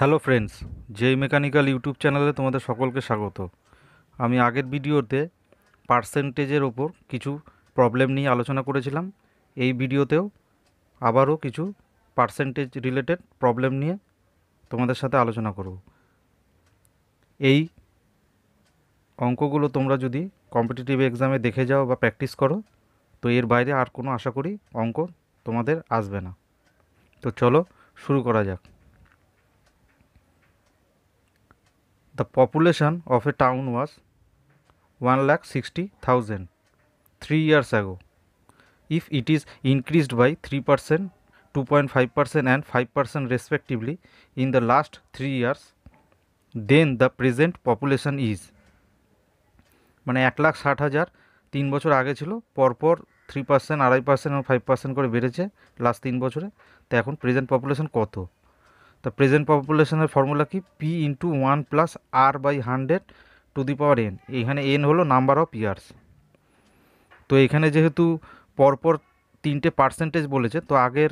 Hello friends JE mechanical YouTube চ্যানেলে তোমাদের সকলকে স্বাগত আমি আগের ভিডিওতে পার্সেন্টেজের ওপর কিছু প্রবলেম নিয়ে আলোচনা করেছিলাম এই ভিডিওতেও আবারও কিছু পার্সেন্টেজ রিলেটেড প্রবলেম নিয়ে তোমাদের সাথে আলোচনা করব এই অঙ্কগুলো তোমরা যদি কম্পিটিটিভ এক্সামে দেখে যাও বা প্র্যাকটিস করো তো এর বাইরে আর কোনো আশা করি অঙ্ক তোমাদের আসবে না তো চলো শুরু করা যাক The population of a town was 1,60,000 3 years ago. If it is increased by 3%, 2.5% and 5% respectively in the last 3 years, then the present population is মানে এক লাখ ষাট হাজার তিন বছর আগে ছিল পরপর থ্রি পার্সেন্ট আড়াই পার্সেন্ট এবং ফাইভ পার্সেন্ট করে বেড়েছে লাস্ট তিন বছরে তো এখন প্রেজেন্ট পপুলেশন কত তা প্রেজেন্ট পপুলেশনের ফর্মুলা কি P into one plus R by hundred to the power N এইখানে এন হলো নাম্বার অফ ইয়ার্স তো এখানে যেহেতু পরপর তিনটে পার্সেন্টেজ বলেছে তো আগের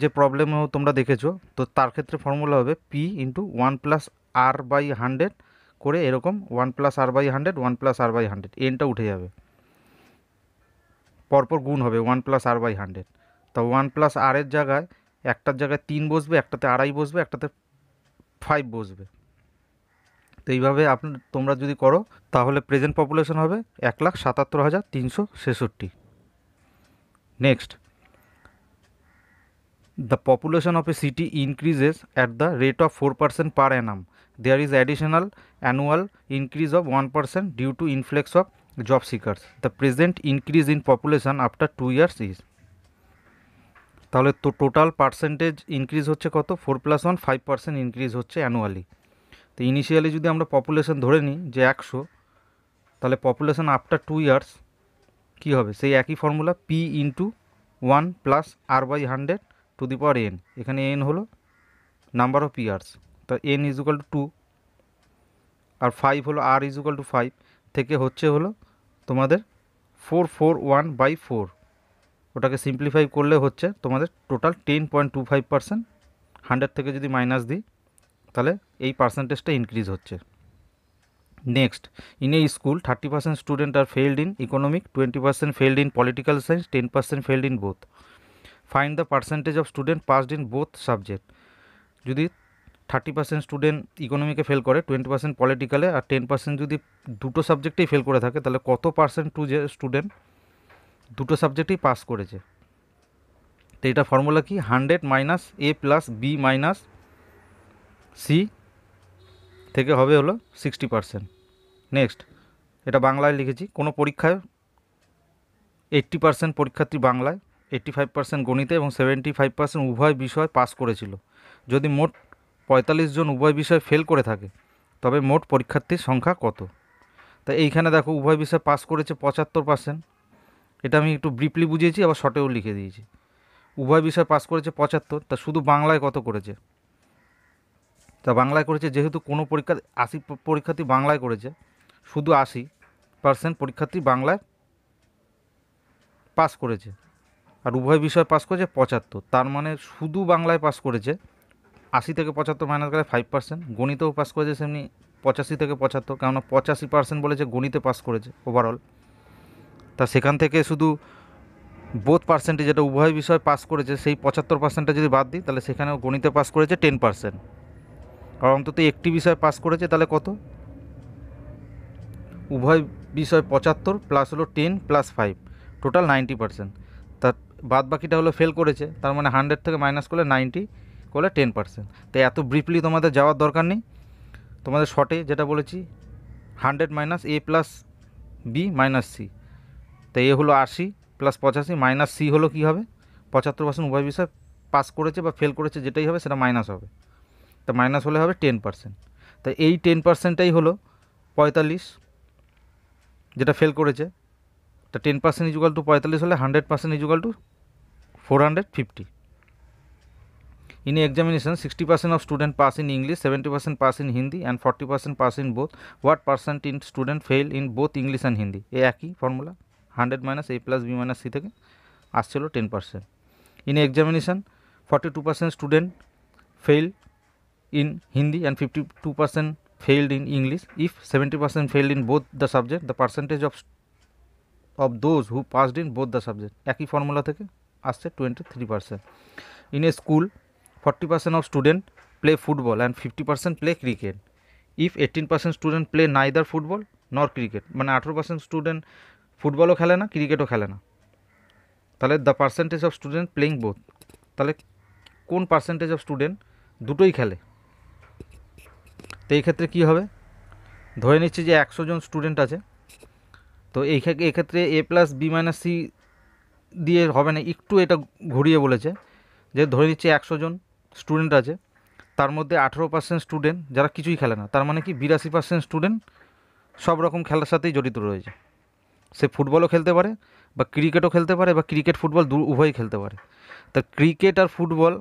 যে প্রবলেম তোমরা দেখেছো তো তার ক্ষেত্রে ফর্মুলা হবে P into one plus R by hundred করে এরকম one plus R by hundred one plus R by hundred এনটা উঠে যাবে পরপর গুণ হবে one plus R by hundred তো ওয়ান প্লাস আরের জায়গায় একটার জায়গায় তিন বসবে একটাতে আড়াই বসবে একটাতে ফাইভ বসবে তো এইভাবে আপনি তোমরা যদি করো তাহলে প্রেজেন্ট পপুলেশন হবে এক লাখ সাতাত্তর হাজার তিনশো ছেষট্টি next the population of a city increases at the rate of four percent per annum there is additional annual increase of one percent due to influx of job seekers the present increase in population after two years is তাহলে তো total percentage increase হচ্ছে কত four plus one five percent increase হচ্ছে annually তো initially যদি আমরা population ধরে নিই যে একশো তাহলে পপুলেশন আফটার টু ইয়ার্স কী হবে সেই একই formula P into one plus R by hundred to the power N এখানে এন হলো নাম্বার অফ ইয়ার্স তা N is equal to two আর ফাইভ হলো R is equal to five থেকে হচ্ছে হলো তোমাদের four four one by four ওটাকে সিম্পলিফাই করলে হচ্ছে তোমাদের total ten point two five percent hundred থেকে যদি মাইনাস দিই তাহলে এই পার্সেন্টেজটা ইনক্রিজ হচ্ছে next in a school thirty percent student are failed in economic twenty percent failed in political science ten percent failed in both find the percentage of student passed in both subject যদি thirty percent student ইকোনমিকে fail করে twenty percent পলিটিক্যালে আর ten percent যদি দুটো সাবজেক্টেই fail করে থাকে তাহলে কত পার্সেন্ট টু যে স্টুডেন্ট দুটো সাবজেক্টেই পাস করেছে তো এটা ফর্মুলা কি hundred minus A plus B minus C থেকে হবে হলো সিক্সটি পারসেন্ট নেক্সট এটা বাংলায় লিখেছি কোনো পরীক্ষায় এইট্টি পার্সেন্ট পরীক্ষার্থী বাংলায় এইট্টি ফাইভ পার্সেন্ট গণিতে এবং সেভেন্টি ফাইভ পার্সেন্ট উভয় বিষয় পাস করেছিল যদি মোট পঁয়তাল্লিশ জন উভয় বিষয় ফেল করে থাকে তবে মোট পরীক্ষার্থীর সংখ্যা কত তা এইখানে দেখো উভয় বিষয় পাস করেছে পঁচাত্তর পার্সেন্ট এটা আমি একটু ব্রিফলি বুঝিয়েছি আবার শর্টেও লিখে দিয়েছি উভয় বিষয় পাস করেছে পঁচাত্তর তা শুধু বাংলায় কত করেছে তা বাংলায় করেছে যেহেতু কোনো পরীক্ষা আশি পরীক্ষার্থী বাংলায় করেছে শুধু আশি পার্সেন্ট পরীক্ষার্থী বাংলায় পাস করেছে আর উভয় বিষয় পাস করেছে পঁচাত্তর তার মানে শুধু বাংলায় পাস করেছে আশি থেকে পঁচাত্তর মাইনাস গেলে ফাইভ পার্সেন্ট গণিতেও পাস করেছে সেমনি পঁচাশি থেকে পঁচাত্তর কেননা পঁচাশি পার্সেন্ট বলেছে গণিতে পাস করেছে ওভারঅল তা সেখান থেকে শুধু বোধ পার্সেন্টে যেটা উভয় বিষয় পাস করেছে সেই পঁচাত্তর পার্সেন্টটা যদি বাদ দিই তাহলে সেখানেও গণিতে পাস করেছে টেন পার্সেন্ট আর অন্তত একটি বিষয় পাস করেছে তাহলে কত উভয় বিষয় পঁচাত্তর প্লাস হলো ten plus five total ninety percent তার বাদ বাকিটা হলো ফেল করেছে তার মানে হান্ড্রেড থেকে মাইনাস করলে নাইনটি করলে টেন পার্সেন্ট তাই এত ব্রিফলি তোমাদের যাওয়ার দরকার নেই তোমাদের শর্টে যেটা বলেছি hundred minus A plus B minus C তো এ হলো আশি প্লাস পঁচাশি মাইনাস সি হলো কী হবে পঁচাত্তর পার্সেন্ট উভয় বিষয় পাস করেছে বা ফেল করেছে যেটাই হবে সেটা মাইনাস হবে তো মাইনাস হলে হবে টেন পার্সেন্ট তো এই টেন পার্সেন্টটাই হলো পঁয়তাল্লিশ যেটা ফেল করেছে তা টেন পার্সেন্ট ইজুগাল টু পঁয়তাল্লিশ হলে hundred percent ইজুগাল to four hundred fifty in examination sixty percent of student pass in English seventy percent pass in Hindi and forty percent pass in both what percent in student fail in both English and Hindi এ একই formula 100 - a + b - c থেকে আসছে 10% in examination 42% student fail in Hindi and 52% failed in English if 70% failed in both the subject the percentage of of those who passed in both the subject একই formula থেকে আসছে 23% in a school 40% of student play football and 50% play cricket if 18% student play neither football nor cricket মানে 18% student ফুটবলও খেলে না ক্রিকেটও খেলে না তাহলে the percentage of student playing both তাহলে কোন পার্সেন্টেজ অফ স্টুডেন্ট দুটোই খেলে তো এই ক্ষেত্রে কী হবে ধরে নিচ্ছি যে একশো জন স্টুডেন্ট আছে তো এই এক্ষেত্রে A plus B minus C দিয়ে হবে না একটু এটা ঘুরিয়ে বলেছে যে ধরে নিচ্ছে একশো জন স্টুডেন্ট আছে তার মধ্যে আঠেরো পার্সেন্ট স্টুডেন্ট যারা কিছুই খেলে না তার মানে কি বিরাশি পার্সেন্ট স্টুডেন্ট সব রকম খেলার সাথেই জড়িত রয়েছে সে ফুটবলও খেলতে পারে বা ক্রিকেটও খেলতে পারে বা ক্রিকেট ফুটবল দু উভয়ই খেলতে পারে তা ক্রিকেট আর ফুটবল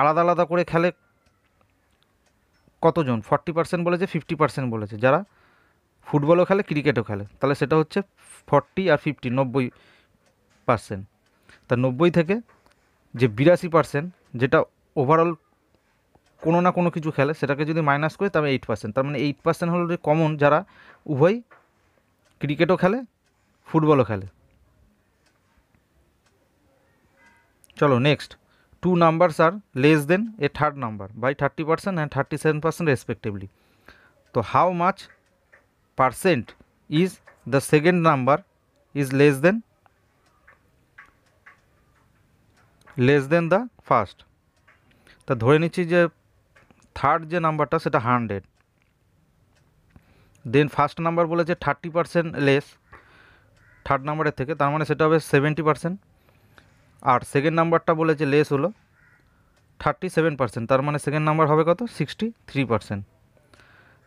আলাদা আলাদা করে খেলে কতজন ফর্টি পার্সেন্ট বলেছে ফিফটি পার্সেন্ট বলেছে যারা ফুটবলও খেলে ক্রিকেটও খেলে তাহলে সেটা হচ্ছে ফর্টি আর ফিফটি নব্বই পার্সেন্ট তা নব্বই থেকে যে বিরাশি পার্সেন্ট যেটা ওভারঅল কোনো না কোনো কিছু খেলে সেটাকে যদি মাইনাস করে তবে এইট পার্সেন্ট তার মানে এইট পার্সেন্ট হলো যে কমন যারা উভয় ক্রিকেটও খেলে ফুটবলও খেলে চলো নেক্সট টু নাম্বারস আর less than a third number by thirty percent and thirty seven percent respectively তো how much percent is the second number is less than less than the first তা ধরে নিচ্ছি যে থার্ড যে নাম্বারটা সেটা hundred then first number বলেছে thirty percent less third নাম্বারের থেকে তার মানে সেটা হবে সেভেন্টি পার্সেন্ট আর সেকেন্ড নাম্বারটা বলেছে লেস হলো থার্টি সেভেন পার্সেন্ট তার মানে সেকেন্ড নাম্বার হবে কত সিক্সটি থ্রি পার্সেন্ট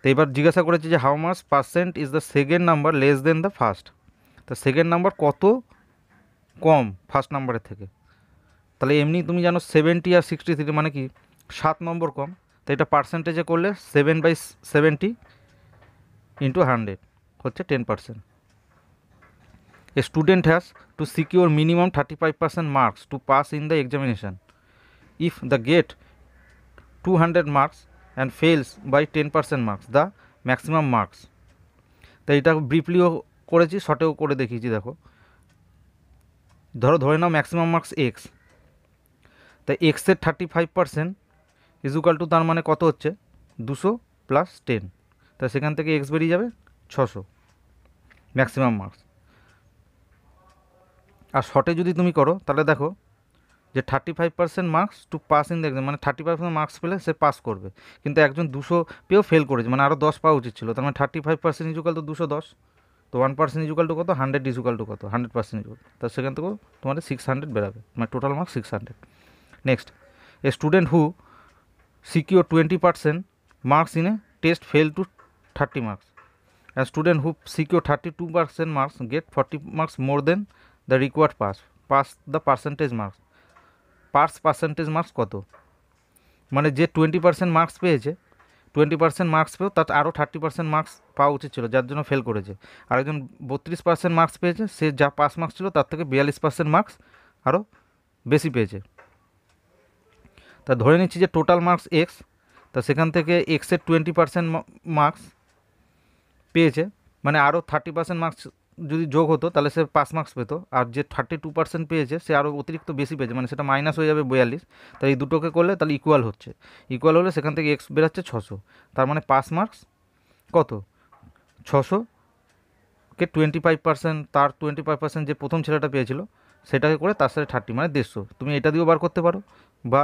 তো এবার জিজ্ঞাসা করেছে যে how much percent is the second number less than the first তা সেকেন্ড নাম্বার কত কম ফার্স্ট নাম্বারের থেকে তাহলে এমনি তুমি জানো সেভেন্টি আর সিক্সটি থ্রি মানে কি সাত নম্বর কম তো এটা পার্সেন্টেজে করলে seven by seventy into hundred হচ্ছে ten percent A student has to secure minimum 35% marks to pass in the examination. If the get 200 marks and fails by 10% marks, the maximum marks. তাই এটা ব্রিফলিও করেছি শর্টেও করে দেখিয়েছি দেখো ধরো ধরে নাও ম্যাক্সিমাম মার্কস এক্স তা এক্সের thirty five percent is equal to তার মানে কত হচ্ছে দুশো প্লাস টেন তা সেখান থেকে এক্স বেরিয়ে যাবে ছশো ম্যাক্সিমাম মার্কস আর শর্টে যদি তুমি করো তাহলে দেখো যে thirty five percent marks to pass in the exam মানে থার্টি পার্সেন্ট মার্কস পেলে সে পাস করবে কিন্তু একজন দুশো পেয়েও ফেল করেছে মানে আরও দশ পাওয়া উচিত ছিল তার মানে থার্টি ফাইভ পার্সেন্ট ইজুকাল তো দুশো দশ তো ওয়ান পার্সেন্ট ইজুকাল টু কত হান্ড্রেড ইজুকাল টু কত হান্ড্রেড পার্সেন্ট ইজুকাল তার সেখান থেকেও তোমার সিক্স হান্ড্রেড বেরাবে মানে total marks six hundred next a student who secure twenty percent marks in a test fail to thirty marks and student who secure thirty two percent marks get forty marks more than the required pass pass the percentage marks per percentage marks কত মানে যে twenty percent marks পেয়েছে twenty percent marks পেয়েও তার আরও thirty percent marks পাওয়া উচিত ছিল যার জন্য ফেল করেছে আর একজন বত্রিশ পার্সেন্ট মার্কস পেয়েছে সে যা পাস মার্কস ছিল তার থেকে বিয়াল্লিশ পার্সেন্ট মার্কস আরও বেশি পেয়েছে তা ধরে নিচ্ছি যে টোটাল মার্কস এক্স তা সেখান থেকে এক্সের টোয়েন্টি পার্সেন্ট মার্কস পেয়েছে মানে আরও থার্টি পার্সেন্ট মার্কস যদি যোগ হতো তাহলে সে পাঁচ মার্কস পেতো আর যে থার্টি টু পার্সেন্ট পেয়েছে সে আরও অতিরিক্ত বেশি পেয়েছে মানে সেটা মাইনাস হয়ে যাবে বয়াল্লিশ তাহলে এই দুটোকে করলে তাহলে ইকুয়াল হচ্ছে ইকুয়াল হলে সেখান থেকে এক্স বেরোচ্ছে ছশো তার মানে পাঁচ মার্কস কত ছশো কে টোয়েন্টি ফাইভ পার্সেন্ট তার টোয়েন্টি ফাইভ পার্সেন্ট যে প্রথম ছেলেটা পেয়েছিল সেটাকে করে তার সাথে থার্টি মানে দেড়শো তুমি এটা দিয়েও বার করতে পারো বা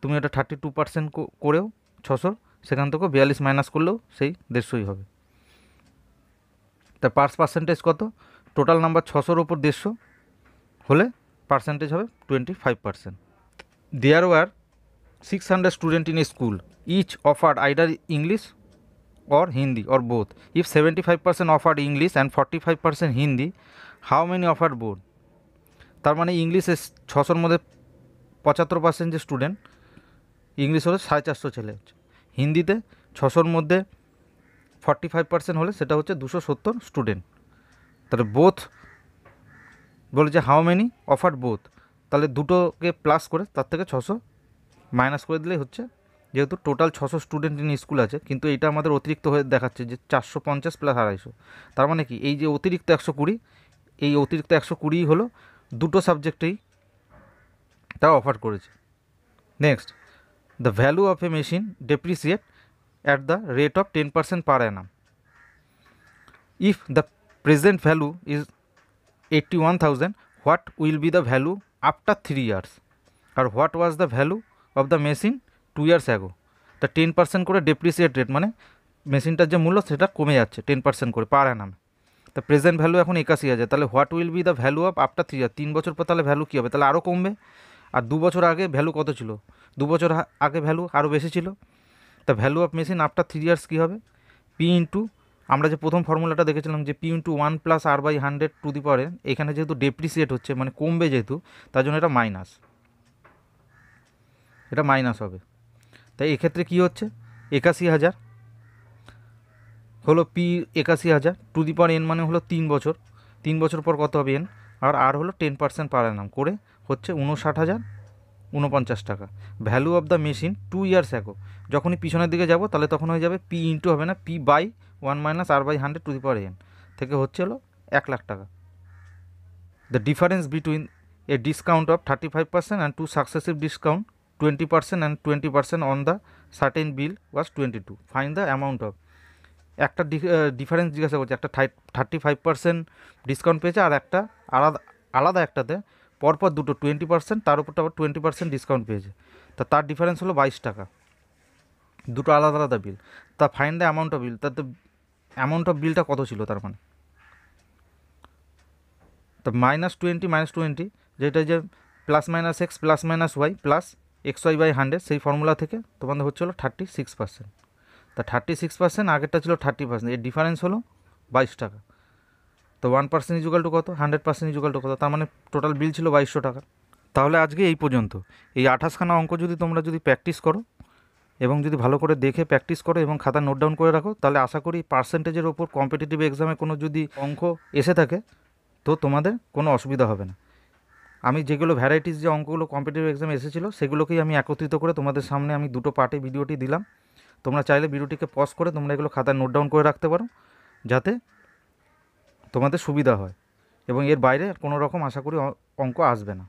তুমি এটা থার্টি টু পার্সেন্ট করেও ছশো সেখান থেকেও বিয়াল্লিশ মাইনাস করলেও সেই দেড়শোই হবে তা পার্স পার্সেন্টেজ কত টোটাল নাম্বার ছশোর ওপর দেড়শো হলে পার্সেন্টেজ হবে twenty five percent there were six hundred student in school each offer either English or Hindi or both if seventy five percent offer English and forty five percent Hindi how many offer both তার মানে ইংলিশে ছশোর মধ্যে পঁচাত্তর percent যে student English হলে সাড়ে চারশো ছেলে হিন্দিতে ছশোর মধ্যে ফর্টি ফাইভ পার্সেন্ট হলে সেটা হচ্ছে দুশো সত্তর স্টুডেন্ট তাহলে বোথ বলে যে হাউ মেনি অফার বোথ তাহলে দুটোকে প্লাস করে তার থেকে ছশো মাইনাস করে দিলেই হচ্ছে যেহেতু টোটাল ছশো স্টুডেন্ট ইন স্কুল আছে কিন্তু এটা আমাদের অতিরিক্ত হয়ে দেখাচ্ছে যে চারশো পঞ্চাশ প্লাস আড়াইশো তার মানে কি এই যে অতিরিক্ত একশো কুড়ি এই অতিরিক্ত একশো কুড়িই হলো দুটো সাবজেক্টেই তারা অফার করেছে next the value of a machine depreciate at the rate of 10% per annum. If the present value is 81,000, what will be the value after 3 years? Or what was the value of the machine 2 years ago? The 10% করে depreciate rate মানে মেশিনটার যে মূল্য সেটা কমে যাচ্ছে 10% করে পার অ্যানামে তা প্রেজেন্ট ভ্যালু এখন একাশি হাজার তাহলে what will be the value of after three year তিন বছর পর তাহলে ভ্যালু কী হবে তাহলে আরও কমবে আর দু বছর আগে ভ্যালু কত ছিল দু বছর আগে ভ্যালু আরও বেশি ছিল তা value of machine after three years কী হবে পি ইন্টু আমরা যে প্রথম ফর্মুলাটা দেখেছিলাম যে P into one plus R by hundred to the power এখানে যেহেতু ডেপ্রিসিয়েট হচ্ছে মানে কমবে যেহেতু তার জন্য এটা মাইনাস এটা মাইনাস হবে তাই এক্ষেত্রে কি হচ্ছে একাশি হাজার হলো পি একাশি হাজার টু দি পাওয়ার এন মানে হলো তিন বছর তিন বছর পর কত হবে এন আর আর হলো টেন পার্সেন্ট পার এনাম করে হচ্ছে উনষাট হাজার উনপঞ্চাশ টাকা value of the machine two years ago যখনই পিছনের দিকে যাব তাহলে তখন হয়ে যাবে পি ইন্টু হবে না P by one minus R by hundred to the power N থেকে হচ্ছে হলো এক লাখ টাকা the difference between a discount of thirty five percent and two successive discount twenty percent and twenty percent on the certain bill was twenty two find the amount of একটা difference জিজ্ঞাসা করছে একটা থার্টি ফাইভ পার্সেন্ট ডিসকাউন্ট পেয়েছে আর একটা আলাদা আলাদা একটাতে পরপর দুটো টোয়েন্টি পার্সেন্ট তার উপরটা আবার টোয়েন্টি পার্সেন্ট ডিসকাউন্ট পেয়েছে তা তার ডিফারেন্স হলো বাইশ টাকা দুটো আলাদা আলাদা বিল তা find the amount of bill তার তো অ্যামাউন্ট অফ বিলটা কত ছিল তার মানে তা মাইনাস টোয়েন্টি মাইনাস টোয়েন্টি যেটা যে plus minus X plus minus Y plus X Y by hundred সেই ফর্মুলা থেকে তোমাদের হচ্ছে হলো থার্টি সিক্স পার্সেন্ট তা থার্টি সিক্স পার্সেন্ট আগেরটা ছিল থার্টি পার্সেন্ট এর ডিফারেন্স হলো বাইশ টাকা তো ওয়ান পার্সেন্ট ইজুগাল টু কত হান্ড্রেড পার্সেন্ট ইজুগাল টু কত তার মানে টোটাল বিল ছিল বাইশশো টাকা তাহলে আজকে এই পর্যন্ত এই আঠাশখানা অঙ্ক যদি তোমরা যদি প্র্যাকটিস করো এবং যদি ভালো করে দেখে প্র্যাকটিস করো এবং খাতা নোট ডাউন করে রাখো তাহলে আশা করি পার্সেন্টেজের ওপর কম্পিটিটিভ এক্সামে কোনো যদি অঙ্ক এসে থাকে তো তোমাদের কোনো অসুবিধা হবে না আমি যেগুলো ভ্যারাইটিস যে অঙ্কগুলো কম্পিটিটিভ এক্সাম এসেছিলো সেগুলোকেই আমি একত্রিত করে তোমাদের সামনে আমি দুটো পার্টে ভিডিওটি দিলাম তোমরা চাইলে ভিডিওটিকে পজ করে তোমরা এগুলো খাতায় নোট ডাউন করে রাখতে পারো যাতে তোমাদের সুবিধা হয় এবং এর বাইরে কোনো রকম আশা করি অঙ্ক আসবে না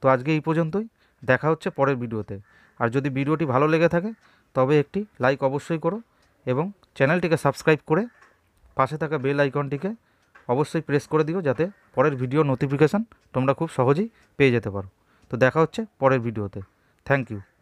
তো আজকে এই পর্যন্তই দেখা হচ্ছে পরের ভিডিওতে আর যদি ভিডিওটি ভালো লেগে থাকে তবে একটি লাইক অবশ্যই করো এবং চ্যানেলটিকে সাবস্ক্রাইব করে পাশে থাকা বেল আইকনটিকে অবশ্যই প্রেস করে দিও যাতে পরের ভিডিও নোটিফিকেশান তোমরা খুব সহজেই পেয়ে যেতে পারো তো দেখা হচ্ছে পরের ভিডিওতে থ্যাংক ইউ